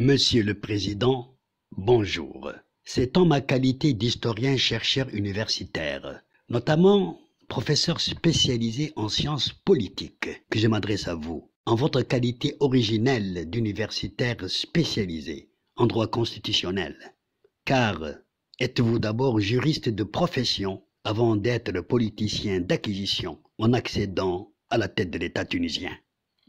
Monsieur le président, bonjour. C'est en ma qualité d'historien-chercheur universitaire, notamment professeur spécialisé en sciences politiques, que je m'adresse à vous, en votre qualité originelle d'universitaire spécialisé en droit constitutionnel. Car êtes-vous d'abord juriste de profession avant d'être politicien d'acquisition en accédant à la tête de l'État tunisien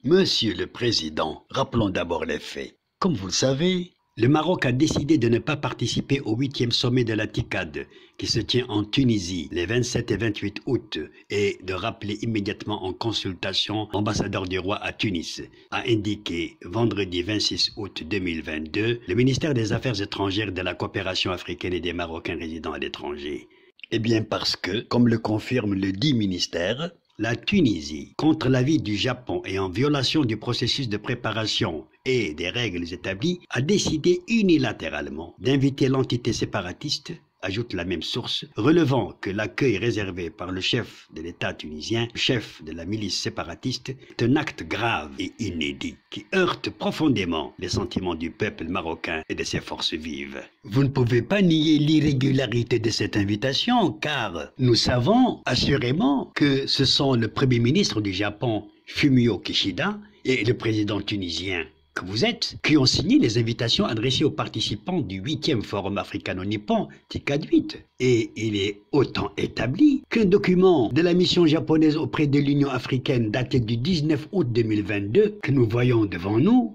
Monsieur le Président, rappelons d'abord les faits. Comme vous le savez, le Maroc a décidé de ne pas participer au 8e sommet de la TICAD qui se tient en Tunisie les 27 et 28 août et de rappeler immédiatement en consultation l'ambassadeur du roi à Tunis, a indiqué vendredi 26 août 2022 le ministère des Affaires étrangères de la coopération africaine et des Marocains résidant à l'étranger. Eh bien parce que, comme le confirme le dit ministère, la Tunisie, contre l'avis du Japon et en violation du processus de préparation et des règles établies, a décidé unilatéralement d'inviter l'entité séparatiste ajoute la même source, relevant que l'accueil réservé par le chef de l'État tunisien, chef de la milice séparatiste, est un acte grave et inédit qui heurte profondément les sentiments du peuple marocain et de ses forces vives. Vous ne pouvez pas nier l'irrégularité de cette invitation, car nous savons assurément que ce sont le Premier ministre du Japon, Fumio Kishida, et le président tunisien que vous êtes, qui ont signé les invitations adressées aux participants du 8e Forum africano-nippon, TICAD 8. Et il est autant établi qu'un document de la mission japonaise auprès de l'Union africaine daté du 19 août 2022 que nous voyons devant nous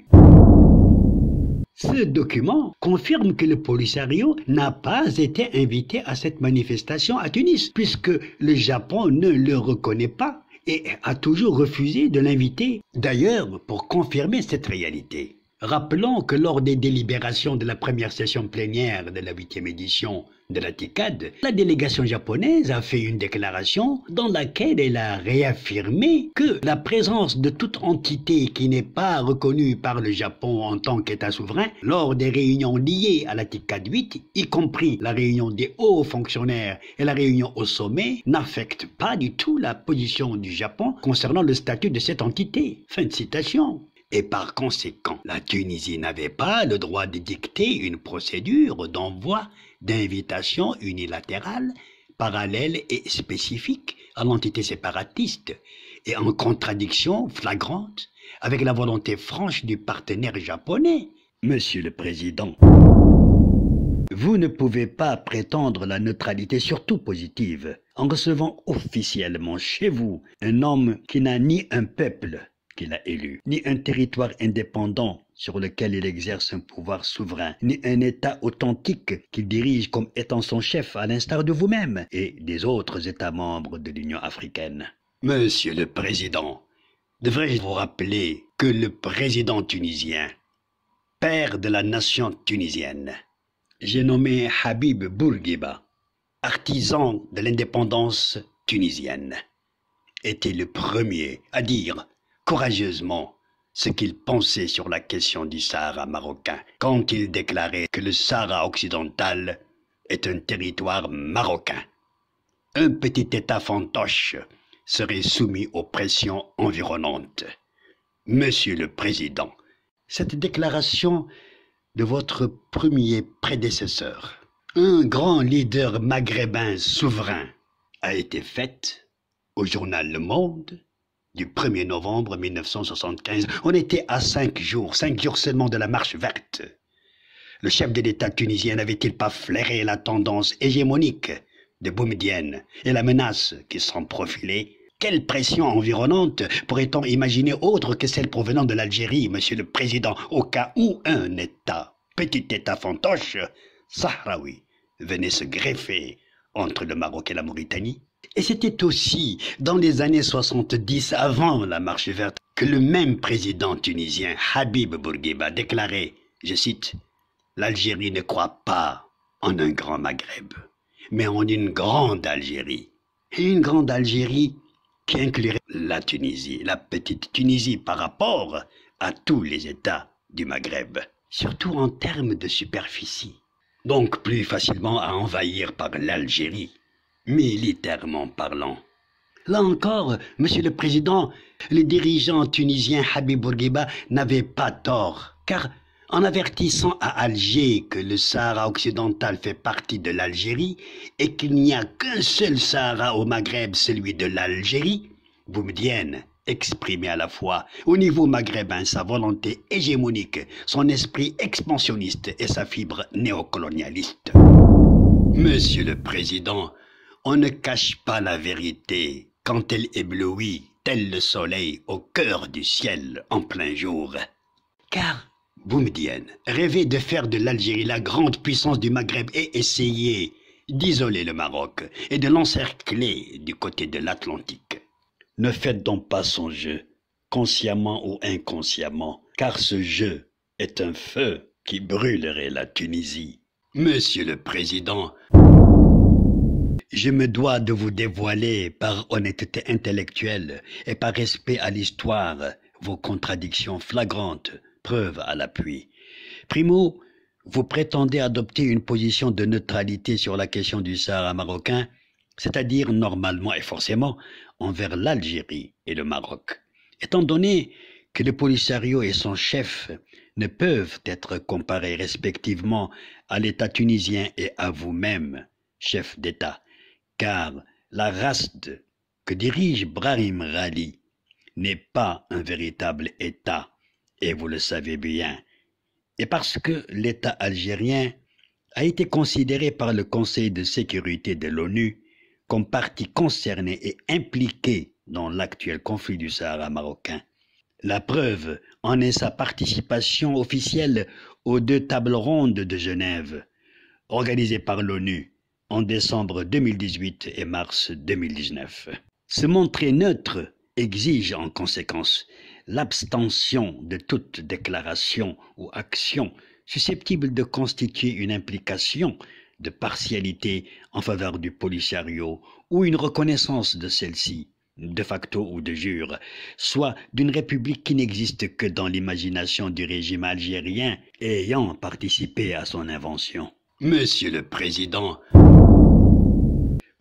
ce document confirme que le Polisario n'a pas été invité à cette manifestation à Tunis, puisque le Japon ne le reconnaît pas et a toujours refusé de l'inviter, d'ailleurs, pour confirmer cette réalité. Rappelons que lors des délibérations de la première session plénière de la huitième édition de la TICAD, la délégation japonaise a fait une déclaration dans laquelle elle a réaffirmé que la présence de toute entité qui n'est pas reconnue par le Japon en tant qu'État souverain lors des réunions liées à la TICAD 8, y compris la réunion des hauts fonctionnaires et la réunion au sommet, n'affecte pas du tout la position du Japon concernant le statut de cette entité. Fin de citation et par conséquent, la Tunisie n'avait pas le droit de dicter une procédure d'envoi d'invitation unilatérale, parallèle et spécifique à l'entité séparatiste et en contradiction flagrante avec la volonté franche du partenaire japonais. Monsieur le Président, vous ne pouvez pas prétendre la neutralité surtout positive en recevant officiellement chez vous un homme qui n'a ni un peuple, qu'il a élu, ni un territoire indépendant sur lequel il exerce un pouvoir souverain, ni un État authentique qu'il dirige comme étant son chef, à l'instar de vous-même et des autres États membres de l'Union africaine. Monsieur le Président, devrais-je vous rappeler que le président tunisien, père de la nation tunisienne, j'ai nommé Habib Bourguiba, artisan de l'indépendance tunisienne, était le premier à dire courageusement ce qu'il pensait sur la question du Sahara marocain quand il déclarait que le Sahara occidental est un territoire marocain. Un petit État fantoche serait soumis aux pressions environnantes. Monsieur le Président, cette déclaration de votre premier prédécesseur, un grand leader maghrébin souverain, a été faite au journal Le Monde du 1er novembre 1975. On était à cinq jours, cinq jours seulement de la marche verte. Le chef de l'État tunisien n'avait-il pas flairé la tendance hégémonique de Boumediene et la menace qui s'en profilait Quelle pression environnante pourrait-on imaginer autre que celle provenant de l'Algérie, monsieur le Président, au cas où un État, petit État fantoche, sahraoui, venait se greffer entre le Maroc et la Mauritanie et c'était aussi dans les années 70, avant la marche verte, que le même président tunisien, Habib Bourguiba, déclarait, je cite, L'Algérie ne croit pas en un grand Maghreb, mais en une grande Algérie. une grande Algérie qui inclurait la Tunisie, la petite Tunisie par rapport à tous les États du Maghreb, surtout en termes de superficie, donc plus facilement à envahir par l'Algérie militairement parlant. Là encore, Monsieur le Président, le dirigeant tunisien Habib Bourguiba n'avait pas tort, car en avertissant à Alger que le Sahara occidental fait partie de l'Algérie et qu'il n'y a qu'un seul Sahara au Maghreb, celui de l'Algérie, Boumedienne exprimait à la fois au niveau maghrébin sa volonté hégémonique, son esprit expansionniste et sa fibre néocolonialiste. Monsieur le Président, on ne cache pas la vérité quand elle éblouit, tel le soleil au cœur du ciel en plein jour. Car, Boumediene rêvait de faire de l'Algérie la grande puissance du Maghreb et essayer d'isoler le Maroc et de l'encercler du côté de l'Atlantique. Ne faites donc pas son jeu, consciemment ou inconsciemment, car ce jeu est un feu qui brûlerait la Tunisie. Monsieur le Président, je me dois de vous dévoiler par honnêteté intellectuelle et par respect à l'histoire vos contradictions flagrantes, preuve à l'appui. Primo, vous prétendez adopter une position de neutralité sur la question du Sahara marocain, c'est-à-dire normalement et forcément envers l'Algérie et le Maroc. Étant donné que le Polisario et son chef ne peuvent être comparés respectivement à l'État tunisien et à vous-même, chef d'État, car la race que dirige Brahim Rali n'est pas un véritable État, et vous le savez bien, et parce que l'État algérien a été considéré par le Conseil de sécurité de l'ONU comme partie concernée et impliquée dans l'actuel conflit du Sahara marocain. La preuve en est sa participation officielle aux deux tables rondes de Genève, organisées par l'ONU, en décembre 2018 et mars 2019. Se montrer neutre exige en conséquence l'abstention de toute déclaration ou action susceptible de constituer une implication de partialité en faveur du policiario ou une reconnaissance de celle-ci, de facto ou de jure, soit d'une république qui n'existe que dans l'imagination du régime algérien ayant participé à son invention. Monsieur le Président,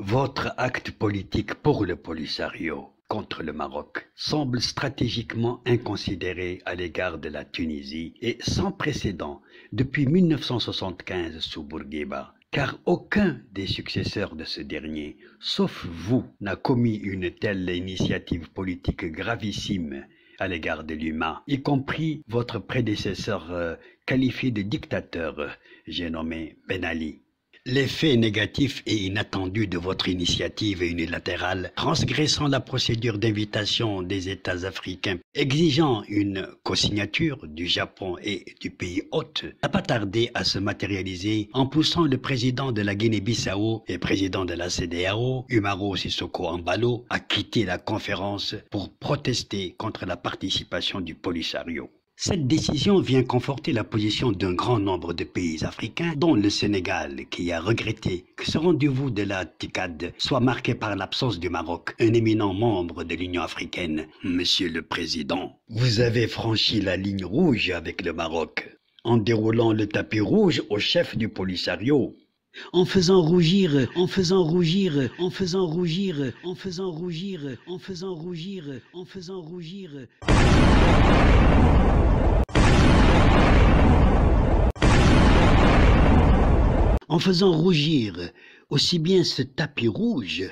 votre acte politique pour le Polisario contre le Maroc semble stratégiquement inconsidéré à l'égard de la Tunisie et sans précédent depuis 1975 sous Bourguiba, car aucun des successeurs de ce dernier, sauf vous, n'a commis une telle initiative politique gravissime à l'égard de l'humain, y compris votre prédécesseur euh, qualifié de dictateur, euh, j'ai nommé Ben Ali. L'effet négatif et inattendu de votre initiative unilatérale, transgressant la procédure d'invitation des États africains, exigeant une cosignature du Japon et du pays hôte, n'a pas tardé à se matérialiser en poussant le président de la Guinée-Bissau et président de la CDAO, Umaro Sissoko Ambalo, à quitter la conférence pour protester contre la participation du Polisario. Cette décision vient conforter la position d'un grand nombre de pays africains, dont le Sénégal, qui a regretté que ce rendez-vous de la TICAD soit marqué par l'absence du Maroc, un éminent membre de l'Union africaine. Monsieur le Président, vous avez franchi la ligne rouge avec le Maroc, en déroulant le tapis rouge au chef du Polisario. En faisant rougir, en faisant rougir, en faisant rougir, en faisant rougir, en faisant rougir, en faisant rougir. En faisant rougir. en faisant rougir aussi bien ce tapis rouge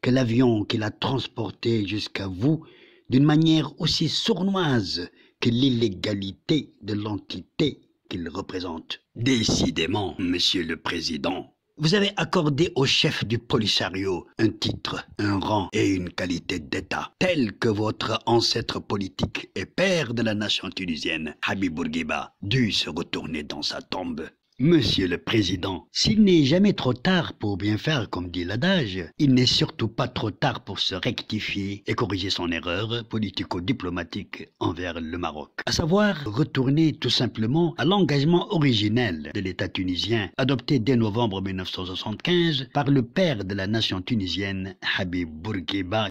que l'avion qui l'a transporté jusqu'à vous d'une manière aussi sournoise que l'illégalité de l'entité qu'il représente. Décidément, monsieur le président, vous avez accordé au chef du Polisario un titre, un rang et une qualité d'État, tel que votre ancêtre politique et père de la nation tunisienne, Habib Bourguiba, dut se retourner dans sa tombe Monsieur le Président, s'il n'est jamais trop tard pour bien faire, comme dit l'adage, il n'est surtout pas trop tard pour se rectifier et corriger son erreur politico-diplomatique envers le Maroc. À savoir, retourner tout simplement à l'engagement originel de l'État tunisien, adopté dès novembre 1975 par le père de la nation tunisienne, Habib Bourguiba.